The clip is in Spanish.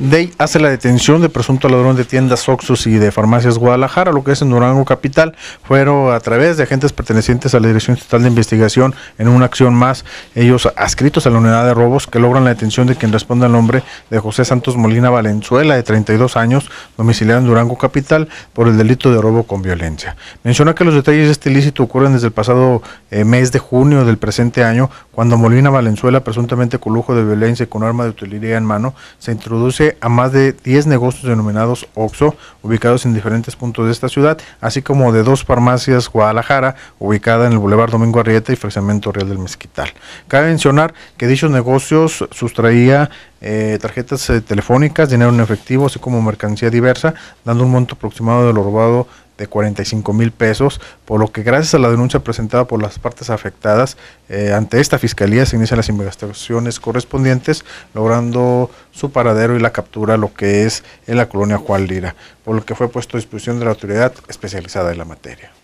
Day hace la detención de presunto ladrón de tiendas Oxus y de farmacias Guadalajara, lo que es en Durango Capital, fueron a través de agentes pertenecientes a la Dirección Estatal de Investigación en una acción más, ellos adscritos a la unidad de robos que logran la detención de quien responde al nombre de José Santos Molina Valenzuela, de 32 años, domiciliado en Durango Capital, por el delito de robo con violencia. Menciona que los detalles de este ilícito ocurren desde el pasado eh, mes de junio del presente año, cuando Molina Valenzuela, presuntamente con lujo de violencia y con arma de utilería en mano, se introduce a más de 10 negocios denominados OXO, ubicados en diferentes puntos de esta ciudad, así como de dos farmacias Guadalajara, ubicada en el Boulevard Domingo Arrieta y Fraccionamiento Real del Mezquital. Cabe mencionar que dichos negocios sustraía eh, tarjetas eh, telefónicas, dinero en efectivo, así como mercancía diversa, dando un monto aproximado de lo robado de 45 mil pesos, por lo que gracias a la denuncia presentada por las partes afectadas eh, ante esta fiscalía se inician las investigaciones correspondientes, logrando su paradero y la captura, lo que es en la colonia Juan Lira, por lo que fue puesto a disposición de la autoridad especializada en la materia.